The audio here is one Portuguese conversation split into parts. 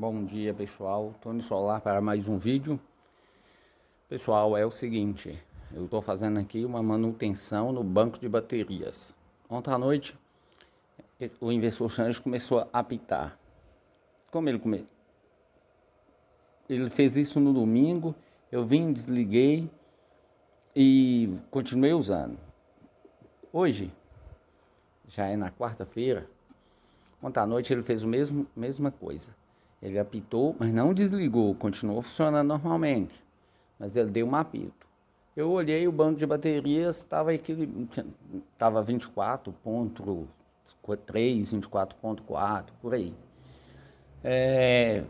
Bom dia pessoal, Tony Solar para mais um vídeo. Pessoal, é o seguinte, eu estou fazendo aqui uma manutenção no banco de baterias. Ontem à noite, o inversor change começou a apitar. Como ele come... Ele fez isso no domingo, eu vim, desliguei e continuei usando. Hoje, já é na quarta-feira, ontem à noite ele fez a mesma coisa. Ele apitou, mas não desligou, continuou funcionando normalmente. Mas ele deu um apito. Eu olhei o banco de baterias, estava estava 24.3, 24.4, por aí. É,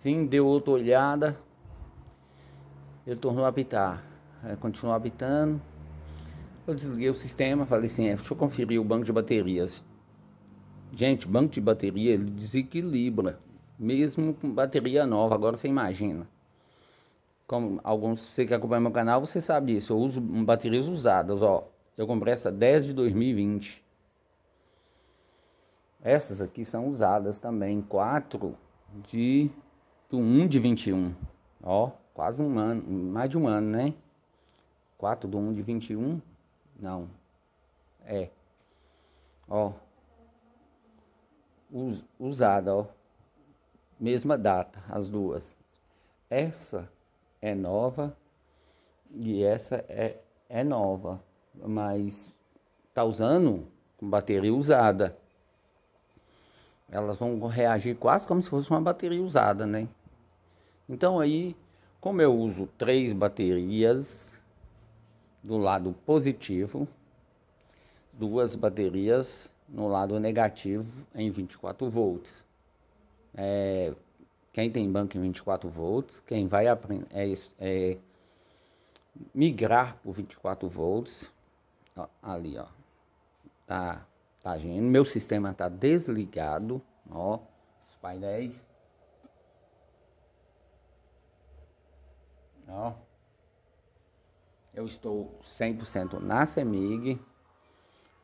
fim, deu outra olhada, ele tornou a apitar. É, continuou apitando. Eu desliguei o sistema, falei assim, é, deixa eu conferir o banco de baterias. Gente, banco de bateria, ele desequilibra mesmo com bateria nova. Agora você imagina. Como alguns você que acompanha meu canal, você sabe disso. Eu uso baterias usadas, ó. Eu comprei essa 10 de 2020. Essas aqui são usadas também, 4 de do 1 de 21. Ó, quase um ano, mais de um ano, né? 4 do 1 de 21? Não. É. Ó. Us, usada, ó mesma data, as duas. Essa é nova e essa é, é nova, mas tá usando bateria usada. Elas vão reagir quase como se fosse uma bateria usada, né? Então aí, como eu uso três baterias do lado positivo, duas baterias no lado negativo em 24 volts. É, quem tem banco em 24 volts, quem vai aprender, é, é, migrar por 24 volts, ó, ali ó, tá, tá agindo, meu sistema tá desligado, ó, os painéis, ó, eu estou 100% na CEMIG,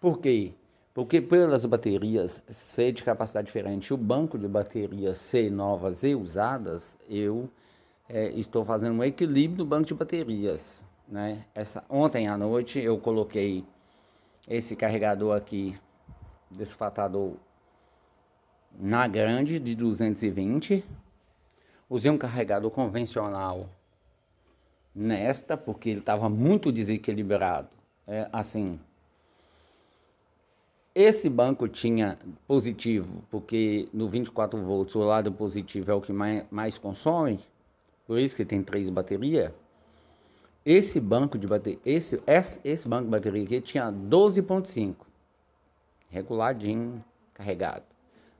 porque porque pelas baterias C de capacidade diferente, o banco de baterias C novas e usadas, eu é, estou fazendo um equilíbrio do banco de baterias. Né? Essa, ontem à noite eu coloquei esse carregador aqui, desfatador, na grande de 220. Usei um carregador convencional nesta, porque ele estava muito desequilibrado. É, assim, esse banco tinha positivo, porque no 24 volts o lado positivo é o que mais, mais consome, por isso que tem três baterias. Esse banco de bateria, esse, esse, esse banco de bateria aqui tinha 12.5, reguladinho, carregado.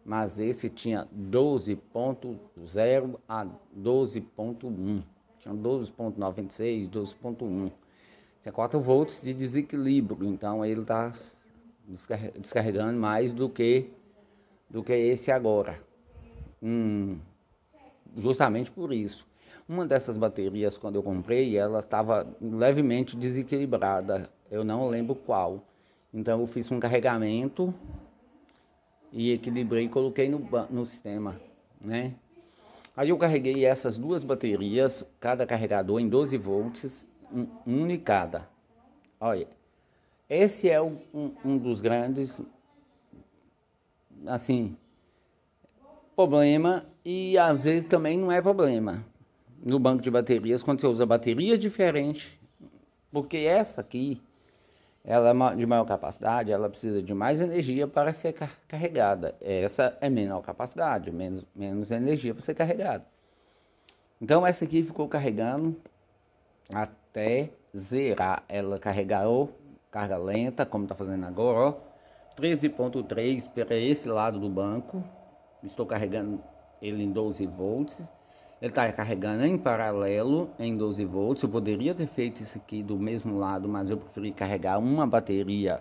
Mas esse tinha 12.0 a 12.1, tinha 12.96, 12.1. Tinha 4 volts de desequilíbrio, então ele está descarregando mais do que, do que esse agora. Hum, justamente por isso. Uma dessas baterias, quando eu comprei, ela estava levemente desequilibrada. Eu não lembro qual. Então eu fiz um carregamento e equilibrei e coloquei no, no sistema, né? Aí eu carreguei essas duas baterias, cada carregador em 12 volts, um, um em cada. Olha, esse é um, um dos grandes, assim, problema e às vezes também não é problema. No banco de baterias, quando você usa bateria diferente, porque essa aqui, ela é de maior capacidade, ela precisa de mais energia para ser carregada. Essa é menor capacidade, menos, menos energia para ser carregada. Então essa aqui ficou carregando até zerar. Ela carregou carga lenta, como está fazendo agora, 13.3 para esse lado do banco. Estou carregando ele em 12 volts. Ele está carregando em paralelo em 12 volts. Eu poderia ter feito isso aqui do mesmo lado, mas eu preferi carregar uma bateria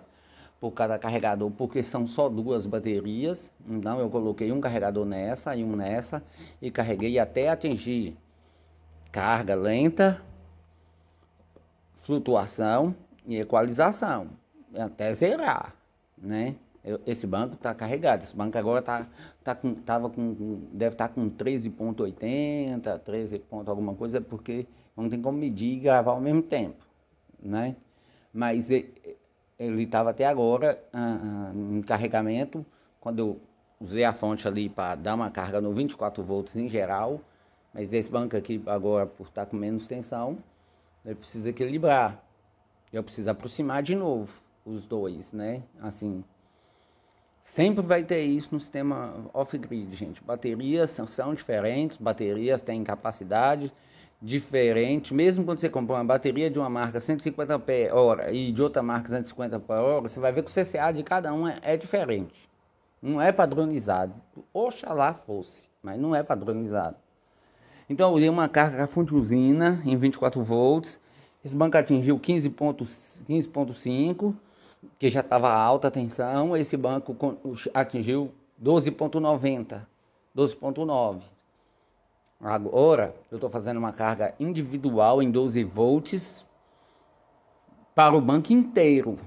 por cada carregador, porque são só duas baterias. Então eu coloquei um carregador nessa e um nessa e carreguei até atingir carga lenta, flutuação em equalização, até zerar, né? Esse banco está carregado. Esse banco agora tá, tá com, tava com, deve estar tá com 13,80, 13 ponto alguma coisa, porque não tem como medir e gravar ao mesmo tempo, né? Mas ele estava até agora ah, em ah, carregamento, quando eu usei a fonte ali para dar uma carga no 24 volts em geral, mas esse banco aqui agora, por estar tá com menos tensão, ele precisa equilibrar. Eu preciso aproximar de novo os dois, né? Assim, sempre vai ter isso no sistema off-grid, gente. Baterias são, são diferentes, baterias têm capacidade diferente. Mesmo quando você compra uma bateria de uma marca 150 pé hora e de outra marca 150 pé hora, você vai ver que o CCA de cada um é, é diferente. Não é padronizado. Oxalá fosse, mas não é padronizado. Então eu dei uma carga fonte usina em 24 volts esse banco atingiu 15,5, 15 que já estava alta a tensão. Esse banco atingiu 12,90, 12,9. Agora eu estou fazendo uma carga individual em 12 volts para o banco inteiro.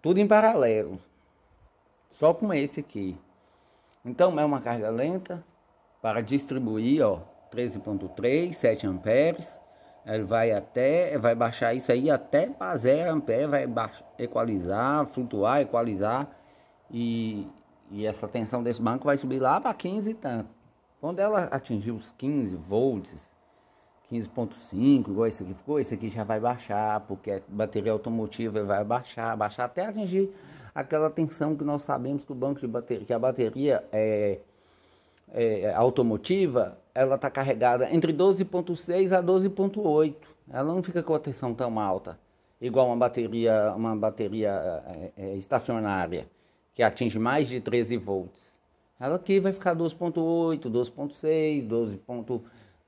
Tudo em paralelo. Só com esse aqui. Então é uma carga lenta para distribuir, ó, 13.3, 7 amperes. Ele vai até, vai baixar isso aí até para 0 ampere, vai baixar, equalizar, flutuar, equalizar. E, e essa tensão desse banco vai subir lá para 15 e tanto. Quando ela atingir os 15 volts, 15.5, igual esse aqui ficou, esse aqui já vai baixar, porque a bateria automotiva vai baixar, baixar até atingir aquela tensão que nós sabemos que o banco de bateria, que a bateria é, é, é automotiva, ela está carregada entre 12.6 a 12.8. Ela não fica com a tensão tão alta, igual uma bateria, uma bateria é, estacionária, que atinge mais de 13 volts. Ela aqui vai ficar 12.8, 12.6,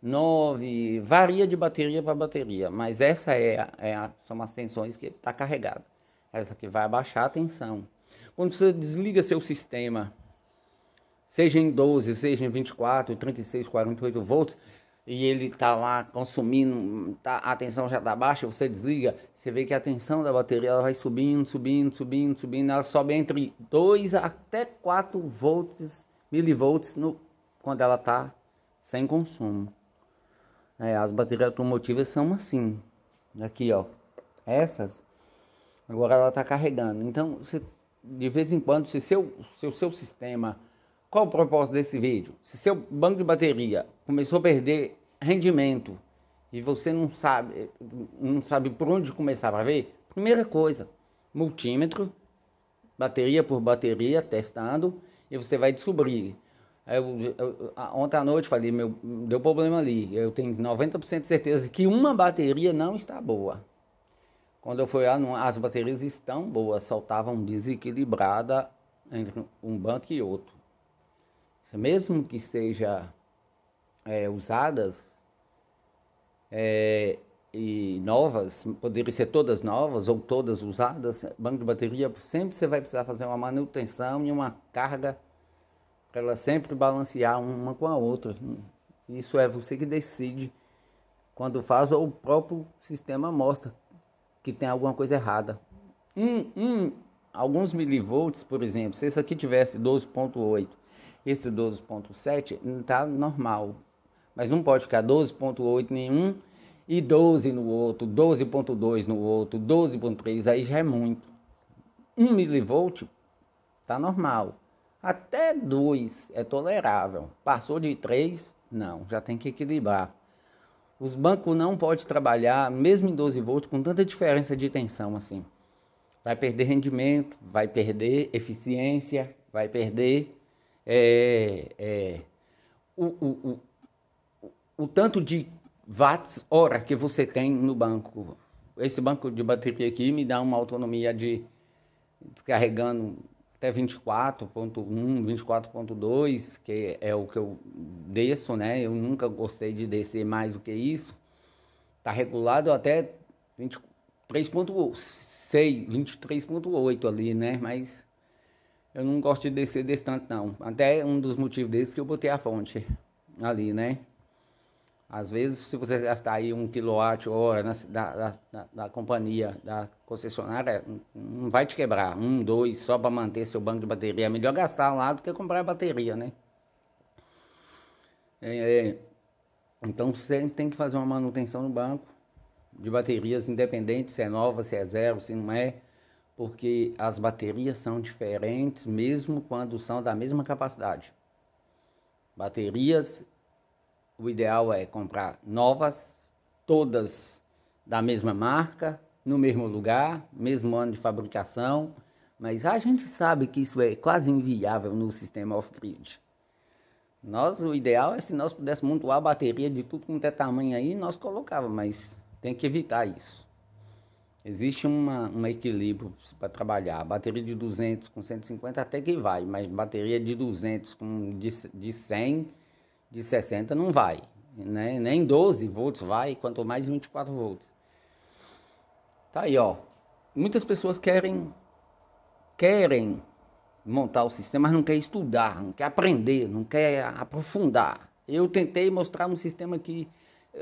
12.9, varia de bateria para bateria, mas essa é, é a, são as tensões que está carregada. Essa aqui vai abaixar a tensão. Quando você desliga seu sistema seja em 12, seja em 24, 36, 48 volts, e ele tá lá consumindo, tá, a tensão já tá baixa, você desliga, você vê que a tensão da bateria ela vai subindo, subindo, subindo, subindo, ela sobe entre 2 até 4 volts, milivolts no, quando ela tá sem consumo. É, as baterias automotivas são assim, aqui ó, essas, agora ela tá carregando, então você, de vez em quando, se seu, seu, seu sistema qual o propósito desse vídeo? Se seu banco de bateria começou a perder rendimento e você não sabe, não sabe por onde começar para ver, primeira coisa, multímetro, bateria por bateria, testando, e você vai descobrir. Eu, eu, ontem à noite falei, meu, deu problema ali. Eu tenho 90% de certeza que uma bateria não está boa. Quando eu fui lá, as baterias estão boas, soltavam desequilibrada entre um banco e outro mesmo que seja é, usadas é, e novas, poderiam ser todas novas ou todas usadas, banco de bateria sempre você vai precisar fazer uma manutenção e uma carga para ela sempre balancear uma com a outra. Isso é você que decide quando faz ou o próprio sistema mostra que tem alguma coisa errada. Um, um, alguns milivolts, por exemplo, se isso aqui tivesse 12.8 esse 12.7 está normal, mas não pode ficar 12.8 nenhum e 12 no outro, 12.2 no outro, 12.3, aí já é muito. 1 milivolt está normal. Até 2 é tolerável. Passou de 3, não, já tem que equilibrar. Os bancos não podem trabalhar, mesmo em 12 volts, com tanta diferença de tensão assim. Vai perder rendimento, vai perder eficiência, vai perder é, é, o, o, o, o tanto de watts hora que você tem no banco. Esse banco de bateria aqui me dá uma autonomia de descarregando até 24.1, 24.2, que é o que eu desço, né? Eu nunca gostei de descer mais do que isso. Tá regulado até 23.6, 23.8 ali, né? Mas eu não gosto de descer desse tanto, não. Até um dos motivos desse que eu botei a fonte ali, né? Às vezes, se você gastar aí um quilowatt-hora da, da, da, da, companhia, da concessionária, não vai te quebrar. Um, dois, só para manter seu banco de bateria. É melhor gastar lá do que comprar a bateria, né? É, é. então, você tem que fazer uma manutenção no banco de baterias, independente se é nova, se é zero, se não é porque as baterias são diferentes mesmo quando são da mesma capacidade. Baterias, o ideal é comprar novas, todas da mesma marca, no mesmo lugar, mesmo ano de fabricação, mas a gente sabe que isso é quase inviável no sistema off-grid. Nós, o ideal é se nós pudéssemos montar a bateria de tudo quanto é tamanho aí, nós colocava, mas tem que evitar isso. Existe uma, um equilíbrio para trabalhar. Bateria de 200 com 150 até que vai, mas bateria de 200 com de, de 100, de 60 não vai. Né? Nem 12 volts vai, quanto mais 24 volts. Tá aí, ó. Muitas pessoas querem querem montar o sistema, mas não quer estudar, não quer aprender, não quer aprofundar. Eu tentei mostrar um sistema que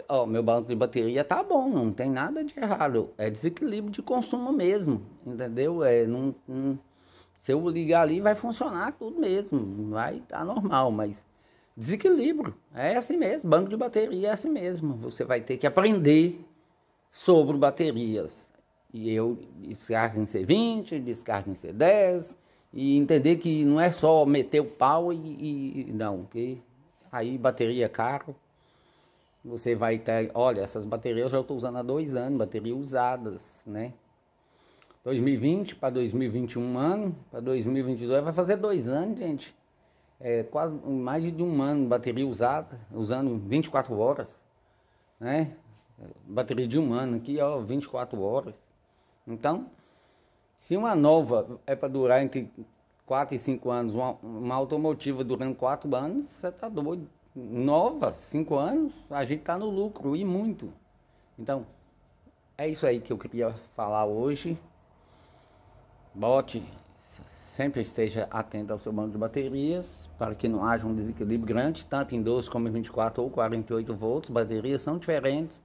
ó, meu banco de bateria tá bom, não tem nada de errado. É desequilíbrio de consumo mesmo, entendeu? É, não, não, se eu ligar ali, vai funcionar tudo mesmo, vai tá normal, mas desequilíbrio é assim mesmo. Banco de bateria é assim mesmo. Você vai ter que aprender sobre baterias. E eu descarga em C20, descarga em C10 e entender que não é só meter o pau e, e não, que aí bateria é caro. Você vai ter, olha, essas baterias eu já estou usando há dois anos, baterias usadas, né? 2020 para 2021 ano, para 2022 vai fazer dois anos, gente. É quase mais de um ano bateria usada, usando 24 horas, né? Bateria de um ano aqui, ó, 24 horas. Então, se uma nova é para durar entre 4 e 5 anos, uma, uma automotiva durando 4 anos, você tá doido nova, cinco anos, a gente está no lucro e muito. Então, é isso aí que eu queria falar hoje. Bote, sempre esteja atento ao seu banco de baterias para que não haja um desequilíbrio grande, tanto em 12 como em 24 ou 48 volts. Baterias são diferentes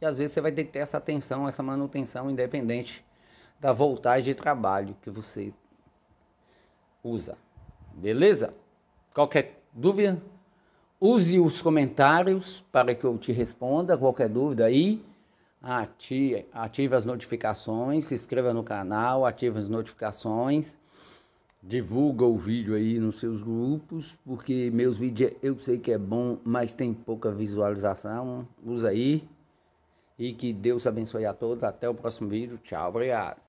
e às vezes você vai ter que ter essa atenção, essa manutenção independente da voltagem de trabalho que você usa. Beleza? Qualquer dúvida? Use os comentários para que eu te responda qualquer dúvida aí. Ative, ative as notificações, se inscreva no canal, ative as notificações, divulga o vídeo aí nos seus grupos, porque meus vídeos eu sei que é bom, mas tem pouca visualização. Usa aí. E que Deus abençoe a todos. Até o próximo vídeo. Tchau, obrigado.